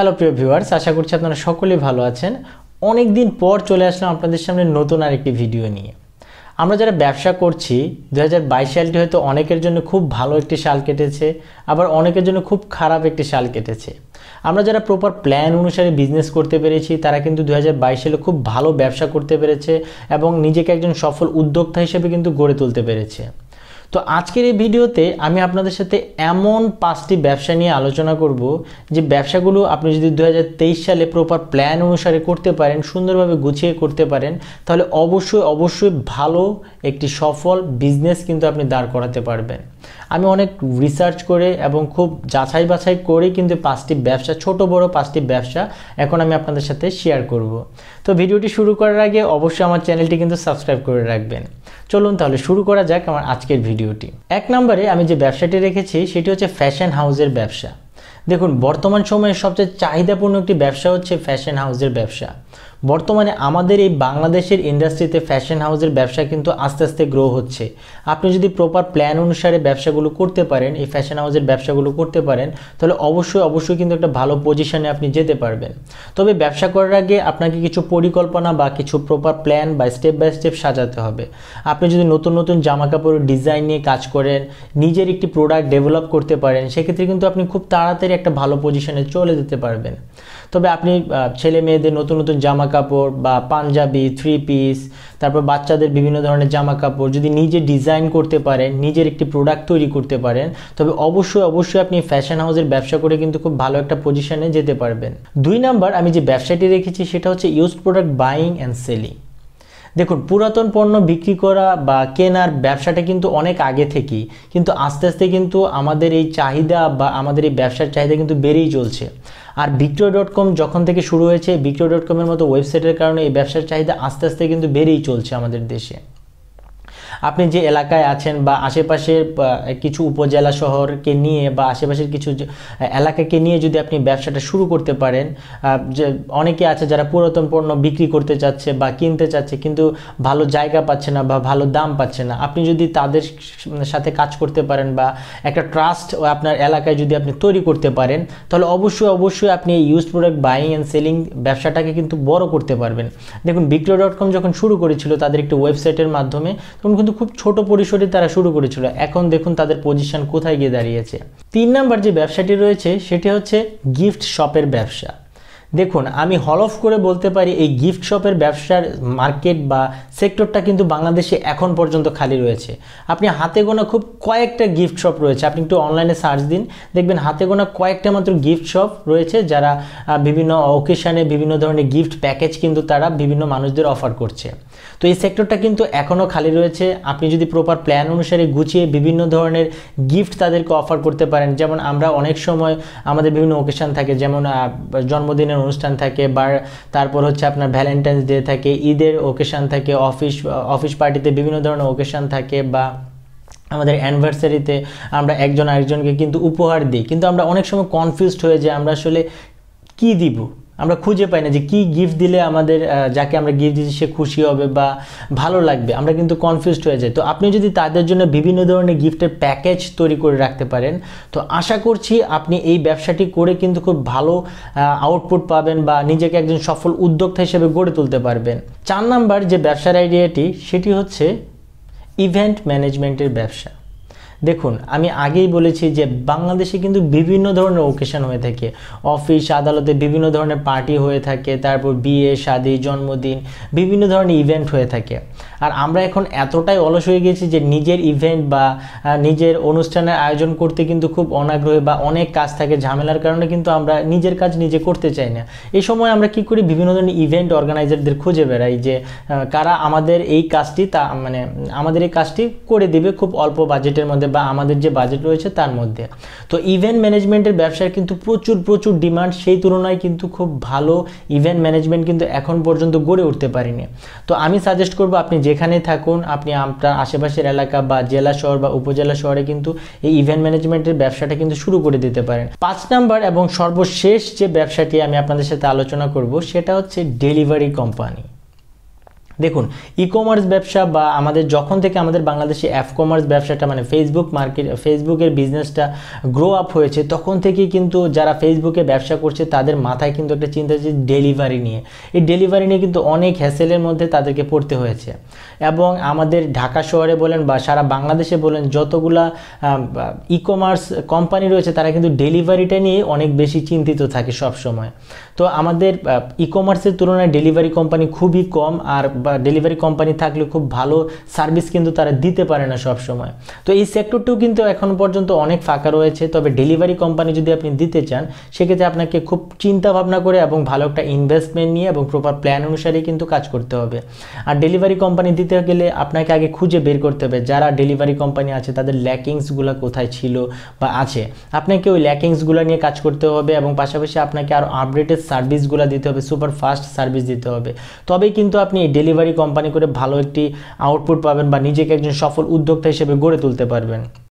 hello প্রিয় viewers আশা করছি আপনারা সকলেই ভালো আছেন অনেক দিন পর চলে আসলাম আপনাদের সামনে নতুন আরেকটি ভিডিও নিয়ে আমরা যারা ব্যবসা করছি দু সালটি হয়তো অনেকের জন্য খুব ভালো একটি সাল কেটেছে আবার অনেকের জন্য খুব খারাপ একটি সাল কেটেছে আমরা যারা প্রপার প্ল্যান অনুসারে বিজনেস করতে পেরেছি তারা কিন্তু দু সালে খুব ভালো ব্যবসা করতে পেরেছে এবং নিজেকে একজন সফল উদ্যোক্তা হিসেবে কিন্তু গড়ে তুলতে পেরেছে তো আজকের এই ভিডিওতে আমি আপনাদের সাথে এমন পাঁচটি ব্যবসা নিয়ে আলোচনা করব যে ব্যবসাগুলো আপনি যদি দু সালে প্রপার প্ল্যান অনুসারে করতে পারেন সুন্দরভাবে গুছিয়ে করতে পারেন তাহলে অবশ্যই অবশ্যই ভালো একটি সফল বিজনেস কিন্তু আপনি দাঁড় করাতে পারবেন আমি অনেক রিসার্চ করে এবং খুব যাচাই বাছাই করে কিন্তু পাঁচটি ব্যবসা ছোট বড় পাঁচটি ব্যবসা এখন আমি আপনাদের সাথে শেয়ার করব তো ভিডিওটি শুরু করার আগে অবশ্যই আমার চ্যানেলটি কিন্তু সাবস্ক্রাইব করে রাখবেন চলুন তাহলে শুরু করা যাক আমার আজকের ভিডিওটি এক নম্বরে আমি যে ব্যবসাটি রেখেছি সেটি হচ্ছে ফ্যাশন হাউসের ব্যবসা দেখুন বর্তমান সময়ে সবচেয়ে চাহিদাপূর্ণ একটি ব্যবসা হচ্ছে ফ্যাশন হাউসের ব্যবসা বর্তমানে আমাদের এই বাংলাদেশের ইন্ডাস্ট্রিতে ফ্যাশন হাউসের ব্যবসা কিন্তু আস্তে আস্তে গ্রো হচ্ছে আপনি যদি প্রপার প্ল্যান অনুসারে ব্যবসাগুলো করতে পারেন এই ফ্যাশন হাউসের ব্যবসাগুলো করতে পারেন তাহলে অবশ্যই অবশ্যই কিন্তু একটা ভালো পজিশনে আপনি যেতে পারবেন তবে ব্যবসা করার আগে আপনাকে কিছু পরিকল্পনা বা কিছু প্রপার প্ল্যান বা স্টেপ বাই স্টেপ সাজাতে হবে আপনি যদি নতুন নতুন জামা কাপড়ের ডিজাইন নিয়ে কাজ করেন নিজের একটি প্রোডাক্ট ডেভেলপ করতে পারেন সেক্ষেত্রে কিন্তু আপনি খুব তাড়াতাড়ি একটা ভালো পজিশনে চলে যেতে পারবেন তবে আপনি ছেলে মেয়েদের নতুন নতুন জামা কাপড় বা পাঞ্জাবি থ্রি পিস তারপর বাচ্চাদের বিভিন্ন ধরনের জামা কাপড় যদি নিজে ডিজাইন করতে পারেন নিজের একটি প্রোডাক্ট তৈরি করতে পারেন তবে অবশ্যই অবশ্যই আপনি ফ্যাশন হাউসের ব্যবসা করে কিন্তু খুব ভালো একটা পজিশনে যেতে পারবেন দুই নাম্বার আমি যে ব্যবসাটি রেখেছি সেটা হচ্ছে use product buying and selling দেখুন পুরাতন পণ্য বিক্রি করা বা কেনার ব্যবসাটা কিন্তু অনেক আগে থেকেই কিন্তু আস্তে আস্তে কিন্তু আমাদের এই চাহিদা বা আমাদের এই ব্যবসার চাহিদা কিন্তু বেড়েই চলছে আর বিক্রয় ডট কম যখন থেকে শুরু হয়েছে বিক্রয় ডট কমের মতো ওয়েবসাইটের কারণে এই ব্যবসার চাহিদা আস্তে আস্তে কিন্তু বেড়েই চলছে আমাদের দেশে আপনি যে এলাকায় আছেন বা আশেপাশের কিছু উপজেলা শহরকে নিয়ে বা আশেপাশের কিছু এলাকাকে নিয়ে যদি আপনি ব্যবসাটা শুরু করতে পারেন যে অনেকে আছে যারা পুরাতন পণ্য বিক্রি করতে চাচ্ছে বা কিনতে চাচ্ছে কিন্তু ভালো জায়গা পাচ্ছে না বা ভালো দাম পাচ্ছে না আপনি যদি তাদের সাথে কাজ করতে পারেন বা একটা ট্রাস্ট আপনার এলাকায় যদি আপনি তৈরি করতে পারেন তাহলে অবশ্যই অবশ্যই আপনি এই use product buying and selling ব্যবসাটাকে কিন্তু বড় করতে পারবেন দেখুন বিক্রয় ডট কম যখন শুরু করেছিল তাদের একটি ওয়েবসাইটের মাধ্যমে তখন কিন্তু খুব ছোট পরিসরে তারা শুরু করেছিল এখন দেখুন তাদের পজিশন কোথায় গিয়ে দাঁড়িয়েছে তিন নাম্বার যে ব্যবসাটি রয়েছে সেটি হচ্ছে গিফট শপের ব্যবসা দেখুন আমি হল অফ করে বলতে পারি এই গিফট শপের ব্যবসার মার্কেট বা সেক্টরটা কিন্তু বাংলাদেশে এখন পর্যন্ত খালি রয়েছে আপনি হাতে গোনা খুব কয়েকটা গিফট শপ রয়েছে আপনি একটু অনলাইনে সার্চ দিন দেখবেন হাতে গোনা কয়েকটা মাত্র গিফট শপ রয়েছে যারা বিভিন্ন অকেশানে বিভিন্ন ধরনের গিফট প্যাকেজ কিন্তু তারা বিভিন্ন মানুষদের অফার করছে তো এই সেক্টরটা কিন্তু এখনও খালি রয়েছে আপনি যদি প্রপার প্ল্যান অনুসারে গুছিয়ে বিভিন্ন ধরনের গিফট তাদেরকে অফার করতে পারেন যেমন আমরা অনেক সময় আমাদের বিভিন্ন অকেশান থাকে যেমন জন্মদিনের অনুষ্ঠান থাকে বা তারপর হচ্ছে আপনার ভ্যালেন্টাইন্স ডে থাকে ঈদের অকেশান থাকে অফিস অফিস পার্টিতে বিভিন্ন ধরনের ওকেশান থাকে বা আমাদের অ্যানিভার্সারিতে আমরা একজন আরেকজনকে কিন্তু উপহার দিই কিন্তু আমরা অনেক সময় কনফিউজড হয়ে যাই আমরা আসলে কী দিব আমরা খুঁজে পাই না যে কি গিফট দিলে আমাদের যাকে আমরা গিফট দিচ্ছি সে খুশি হবে বা ভালো লাগবে আমরা কিন্তু কনফিউজড হয়ে যাই তো আপনি যদি তাদের জন্য বিভিন্ন ধরনের গিফটের প্যাকেজ তৈরি করে রাখতে পারেন তো আশা করছি আপনি এই ব্যবসাটি করে কিন্তু খুব ভালো আউটপুট পাবেন বা নিজেকে একজন সফল উদ্যোক্তা হিসেবে গড়ে তুলতে পারবেন চার নাম্বার যে ব্যবসার আইডিয়াটি সেটি হচ্ছে ইভেন্ট ম্যানেজমেন্টের ব্যবসা দেখুন আমি আগেই বলেছি যে বাংলাদেশে কিন্তু বিভিন্ন ধরনের ওকেশন হয়ে থাকে অফিস আদালতে বিভিন্ন ধরনের পার্টি হয়ে থাকে তারপর বিয়ে শাদী জন্মদিন বিভিন্ন ধরনের ইভেন্ট হয়ে থাকে আর আমরা এখন এতটাই অলস হয়ে গেছি যে নিজের ইভেন্ট বা নিজের অনুষ্ঠানের আয়োজন করতে কিন্তু খুব অনাগ্রহী বা অনেক কাজ থাকে ঝামেলার কারণে কিন্তু আমরা নিজের কাজ নিজে করতে চাই না এই সময় আমরা কি করি বিভিন্ন ধরনের ইভেন্ট অর্গানাইজারদের খুঁজে বেড়াই যে কারা আমাদের এই কাজটি তা মানে আমাদের এই কাজটি করে দেবে খুব অল্প বাজেটের মধ্যে মধ্যে বা আমাদের যে বাজেট রয়েছে তার মধ্যে তো ইভেন্ট ম্যানেজমেন্টের ব্যবসার কিন্তু প্রচুর প্রচুর ডিমান্ড সেই তুলনায় কিন্তু খুব ভালো ইভেন্ট ম্যানেজমেন্ট কিন্তু এখন পর্যন্ত গড়ে উঠতে পারেনি তো আমি সাজেস্ট করব আপনি যেখানেই থাকুন আপনি আপনার আশেপাশের এলাকা বা জেলা শহর বা উপজেলা শহরে কিন্তু এই ইভেন্ট ম্যানেজমেন্টের ব্যবসাটা কিন্তু শুরু করে দিতে পারেন পাঁচ নাম্বার এবং সর্বশেষ যে ব্যবসাটি আমি আপনাদের সাথে আলোচনা করব সেটা হচ্ছে ডেলিভারি কোম্পানি দেখুন ই কমার্স ব্যবসা বা আমাদের যখন থেকে আমাদের বাংলাদেশে অ্যাপ কমার্স ব্যবসাটা মানে ফেসবুক মার্কেট ফেসবুকের বিজনেসটা গ্রো আপ হয়েছে তখন থেকেই কিন্তু যারা ফেসবুকে ব্যবসা করছে তাদের মাথায় কিন্তু একটা চিন্তা হচ্ছে ডেলিভারি নিয়ে এই ডেলিভারি নিয়ে কিন্তু অনেক হ্যাসেলের মধ্যে তাদেরকে পড়তে হয়েছে এবং আমাদের ঢাকা শহরে বলেন বা সারা বাংলাদেশে বলেন যতগুলা ই কমার্স কোম্পানি রয়েছে তারা কিন্তু ডেলিভারিটা নিয়ে অনেক বেশি চিন্তিত থাকে সব সময় তো আমাদের ই কমার্সের তুলনায় ডেলিভারি কোম্পানি খুবই কম আর বা ডেলিভারি কোম্পানি থাকলে খুব ভালো সার্ভিস কিন্তু তারা দিতে পারে না সব সময় তো এই সেক্টরটিও কিন্তু এখন পর্যন্ত অনেক ফাঁকা রয়েছে তবে ডেলিভারি কোম্পানি যদি আপনি দিতে চান সেক্ষেত্রে আপনাকে খুব চিন্তা ভাবনা করে এবং ভালো একটা ইনভেস্টমেন্ট নিয়ে এবং প্রপার প্ল্যান অনুসারে কিন্তু কাজ করতে হবে আর ডেলিভারি কোম্পানি দিতে গেলে আপনাকে আগে খুঁজে বের করতে হবে যারা ডেলিভারি কোম্পানি আছে তাদের ল্যাকিংসগুলো কোথায় ছিল বা আছে আপনাকে ওই ল্যাকিংসগুলো নিয়ে কাজ করতে হবে এবং পাশাপাশি আপনাকে আরও আপডেটেড সার্ভিসগুলো দিতে হবে সুপার ফাস্ট সার্ভিস দিতে হবে তবেই কিন্তু আপনি ডেলিভারি ডেলিভারি কোম্পানি করে ভালো একটি আউটপুট পাবেন বা নিজেকে একজন সফল উদ্যোক্তা হিসেবে গড়ে তুলতে পারবেন